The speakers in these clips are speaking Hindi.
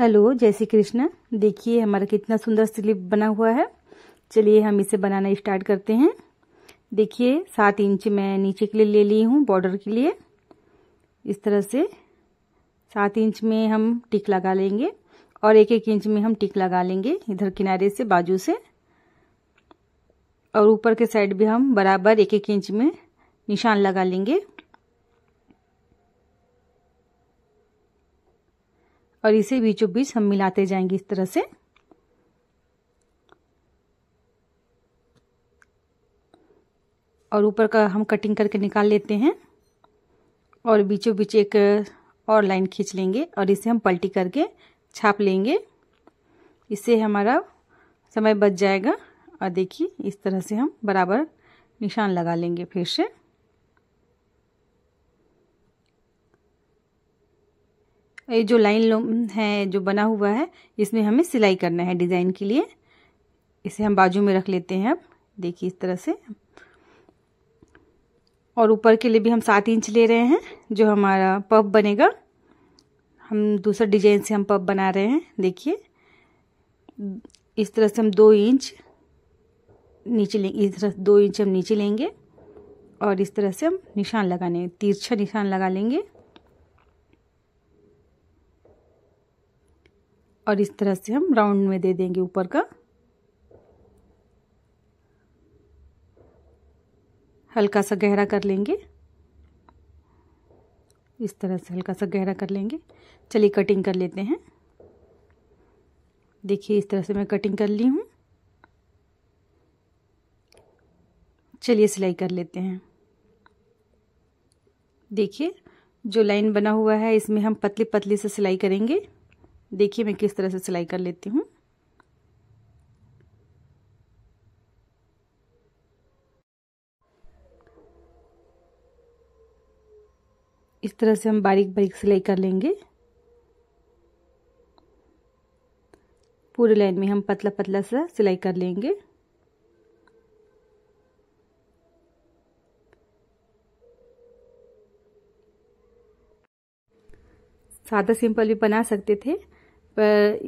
हेलो जय श्री कृष्ण देखिए हमारा कितना सुंदर स्लिप बना हुआ है चलिए हम इसे बनाना स्टार्ट करते हैं देखिए सात इंच मैं नीचे के लिए ले ली हूँ बॉर्डर के लिए इस तरह से सात इंच में हम टिक लगा लेंगे और एक एक इंच में हम टिक लगा लेंगे इधर किनारे से बाजू से और ऊपर के साइड भी हम बराबर एक एक इंच में निशान लगा लेंगे और इसे बीचों बीच हम मिलाते जाएंगे इस तरह से और ऊपर का हम कटिंग करके निकाल लेते हैं और बीचों बीच एक और लाइन खींच लेंगे और इसे हम पलटी करके छाप लेंगे इससे हमारा समय बच जाएगा और देखिए इस तरह से हम बराबर निशान लगा लेंगे फिर से ये जो लाइन है जो बना हुआ है इसमें हमें सिलाई करना है डिज़ाइन के लिए इसे हम बाजू में रख लेते हैं अब देखिए इस तरह से और ऊपर के लिए भी हम सात इंच ले रहे हैं जो हमारा पब बनेगा हम दूसरा डिजाइन से हम पब बना रहे हैं देखिए इस तरह से हम दो इंच नीचे लेंगे इस तरह दो इंच हम नीचे लेंगे और इस तरह से हम निशान लगाने तिरछा निशान लगा लेंगे और इस तरह से हम राउंड में दे देंगे ऊपर का हल्का सा गहरा कर लेंगे इस तरह से हल्का सा गहरा कर लेंगे चलिए कटिंग कर लेते हैं देखिए इस तरह से मैं कटिंग कर ली हूँ चलिए सिलाई कर लेते हैं देखिए जो लाइन बना हुआ है इसमें हम पतली पतली से सिलाई करेंगे देखिए मैं किस तरह से सिलाई कर लेती हूँ इस तरह से हम बारीक बारीक सिलाई कर लेंगे पूरे लाइन में हम पतला पतला सा सिलाई कर लेंगे सादा सिंपल भी बना सकते थे पर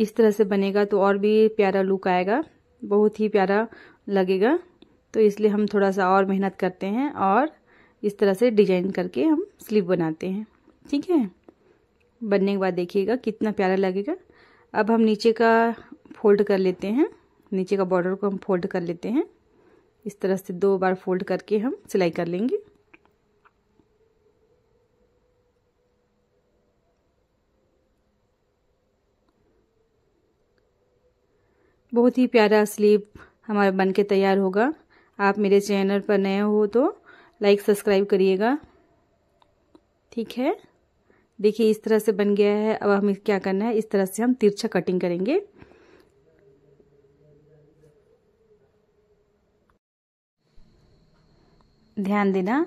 इस तरह से बनेगा तो और भी प्यारा लुक आएगा बहुत ही प्यारा लगेगा तो इसलिए हम थोड़ा सा और मेहनत करते हैं और इस तरह से डिजाइन करके हम स्लीव बनाते हैं ठीक है बनने के बाद देखिएगा कितना प्यारा लगेगा अब हम नीचे का फोल्ड कर लेते हैं नीचे का बॉर्डर को हम फोल्ड कर लेते हैं इस तरह से दो बार फोल्ड करके हम सिलाई कर लेंगे बहुत ही प्यारा स्लीव हमारा बन के तैयार होगा आप मेरे चैनल पर नए हो तो लाइक सब्सक्राइब करिएगा ठीक है देखिए इस तरह से बन गया है अब हमें क्या करना है इस तरह से हम तिरछा कटिंग करेंगे ध्यान देना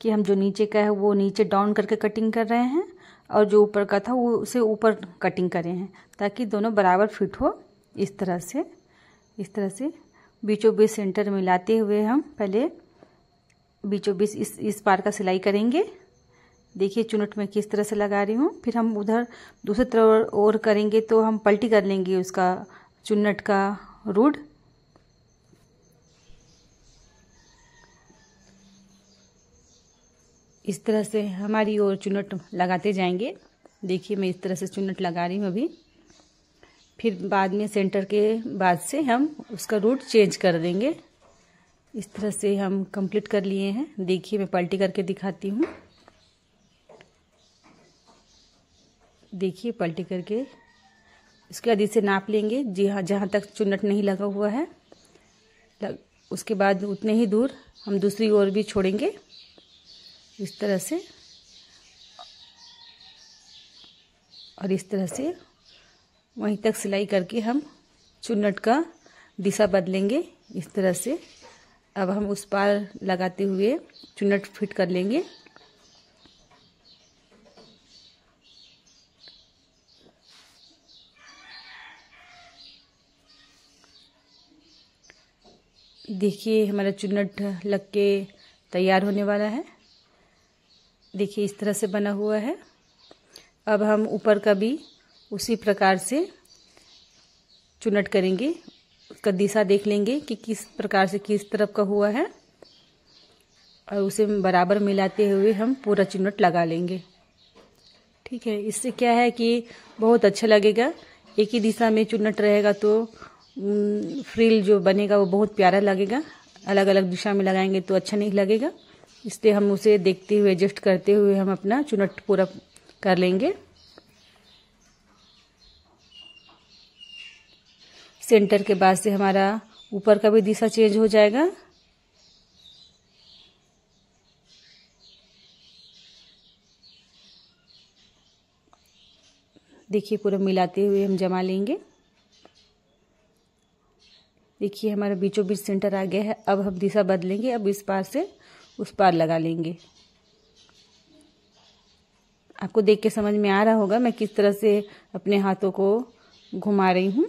कि हम जो नीचे का है वो नीचे डाउन करके कटिंग कर रहे हैं और जो ऊपर का था वो उसे ऊपर कटिंग करे हैं ताकि दोनों बराबर फिट हो इस तरह से इस तरह से बीचों बीच सेंटर मिलाते हुए हम पहले बीचों बीच इस इस पार का सिलाई करेंगे देखिए चुनट में किस तरह से लगा रही हूँ फिर हम उधर दूसरी तरफ और करेंगे तो हम पलटी कर लेंगे उसका चुनट का रूड इस तरह से हमारी और चुनट लगाते जाएंगे देखिए मैं इस तरह से चुनट लगा रही हूँ अभी फिर बाद में सेंटर के बाद से हम उसका रूट चेंज कर देंगे इस तरह से हम कंप्लीट कर लिए हैं देखिए मैं पलटी करके दिखाती हूँ देखिए पलटी करके इसके बाद इसे नाप लेंगे जी हाँ जहाँ तक चुन्नट नहीं लगा हुआ है लग, उसके बाद उतने ही दूर हम दूसरी ओर भी छोड़ेंगे इस तरह से और इस तरह से वहीं तक सिलाई करके हम चुन्नट का दिशा बदलेंगे इस तरह से अब हम उस पार लगाते हुए चुन्नट फिट कर लेंगे देखिए हमारा चुन्नट लग के तैयार होने वाला है देखिए इस तरह से बना हुआ है अब हम ऊपर का भी उसी प्रकार से चुनट करेंगे उसका दिशा देख लेंगे कि किस प्रकार से किस तरफ का हुआ है और उसे बराबर मिलाते हुए हम पूरा चुनट लगा लेंगे ठीक है इससे क्या है कि बहुत अच्छा लगेगा एक ही दिशा में चुनट रहेगा तो फ्रिल जो बनेगा वो बहुत प्यारा लगेगा अलग अलग दिशा में लगाएंगे तो अच्छा नहीं लगेगा इसलिए हम उसे देखते हुए एडजस्ट करते हुए हम अपना चुनट पूरा कर लेंगे सेंटर के बाद से हमारा ऊपर का भी दिशा चेंज हो जाएगा देखिए पूरा मिलाते हुए हम जमा लेंगे देखिए हमारा बीचों बीच सेंटर आ गया है अब हम दिशा बदलेंगे अब इस पार से उस पार लगा लेंगे आपको देख के समझ में आ रहा होगा मैं किस तरह से अपने हाथों को घुमा रही हूँ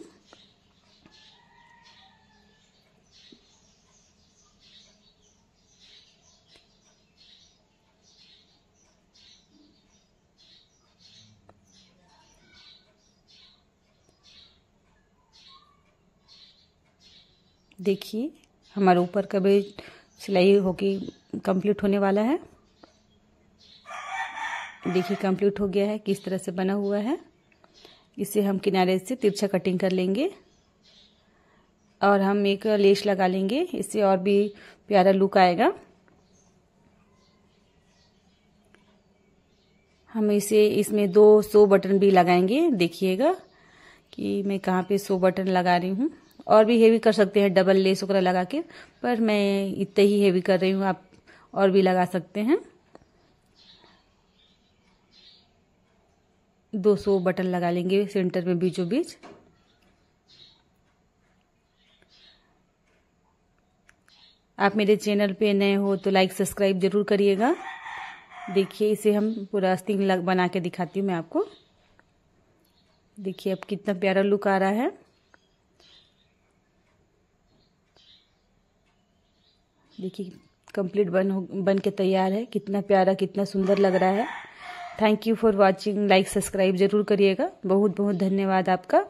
देखिए हमारे ऊपर का भी सिलाई होके कंप्लीट होने वाला है देखिए कंप्लीट हो गया है किस तरह से बना हुआ है इसे हम किनारे से तिरछा कटिंग कर लेंगे और हम एक लेस लगा लेंगे इससे और भी प्यारा लुक आएगा हम इसे इसमें दो सो बटन भी लगाएंगे देखिएगा कि मैं कहाँ पे सो बटन लगा रही हूँ और भी हेवी कर सकते हैं डबल लेस वगैरह लगा के पर मैं इतने ही हेवी कर रही हूँ आप और भी लगा सकते हैं 200 बटन लगा लेंगे सेंटर में बीचों बीच आप मेरे चैनल पे नए हो तो लाइक सब्सक्राइब जरूर करिएगा देखिए इसे हम पूरा स्टिंग लग बना के दिखाती हूँ मैं आपको देखिए अब कितना प्यारा लुक आ रहा है देखिए कंप्लीट बन हो बन के तैयार है कितना प्यारा कितना सुंदर लग रहा है thank you for watching like subscribe जरूर करिएगा बहुत बहुत धन्यवाद आपका